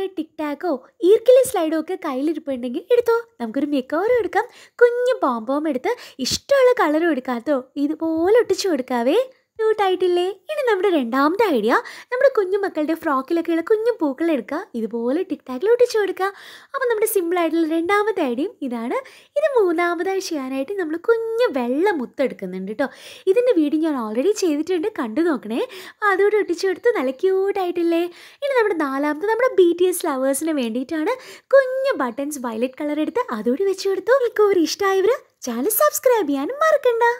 പോയ ടിക് ടാക്കോ ഈർക്കിലെ സ്ലൈഡോ ഒക്കെ കയ്യിലിരിപ്പുണ്ടെങ്കിൽ എടുത്തോ നമുക്കൊരു മിക്കവാറും എടുക്കാം കുഞ്ഞ് ബോംബോം എടുത്ത് ഇഷ്ടമുള്ള കളറും എടുക്കാത്തോ ഇതുപോലെ ഒട്ടിച്ചു കൊടുക്കാവേ ക്യൂട്ടായിട്ടില്ലേ ഇനി നമ്മുടെ രണ്ടാമത്തെ ഐഡിയ നമ്മുടെ കുഞ്ഞു മക്കളുടെ ഫ്രോക്കിലൊക്കെയുള്ള കുഞ്ഞു പൂക്കൾ എടുക്കുക ഇതുപോലെ ടിക് ടാക്കിൽ ഒട്ടിച്ചു കൊടുക്കുക അപ്പോൾ നമ്മുടെ സിമ്പിളായിട്ടുള്ള രണ്ടാമത്തെ ഐഡിയയും ഇതാണ് ഇത് മൂന്നാമതായി ചെയ്യാനായിട്ട് നമ്മൾ കുഞ്ഞു വെള്ള മുത്തെടുക്കുന്നുണ്ട് കേട്ടോ ഇതിൻ്റെ വീഡിയോ ഞാൻ ഓൾറെഡി ചെയ്തിട്ടുണ്ട് കണ്ടു നോക്കണേ അപ്പം അതുകൂടെ ഒട്ടിച്ചു കൊടുത്ത് നല്ല ക്യൂട്ടായിട്ടില്ലേ ഇനി നമ്മുടെ നാലാമത്തെ നമ്മുടെ ബി ടി എസ് ലവേഴ്സിന് വേണ്ടിയിട്ടാണ് കുഞ്ഞു ബട്ടൺസ് വയലറ്റ് കളർ എടുത്ത് അതോടെ വെച്ച് കൊടുത്തു ഒരു ഇഷ്ടമായവർ ചാനൽ സബ്സ്ക്രൈബ് ചെയ്യാനും മറക്കണ്ട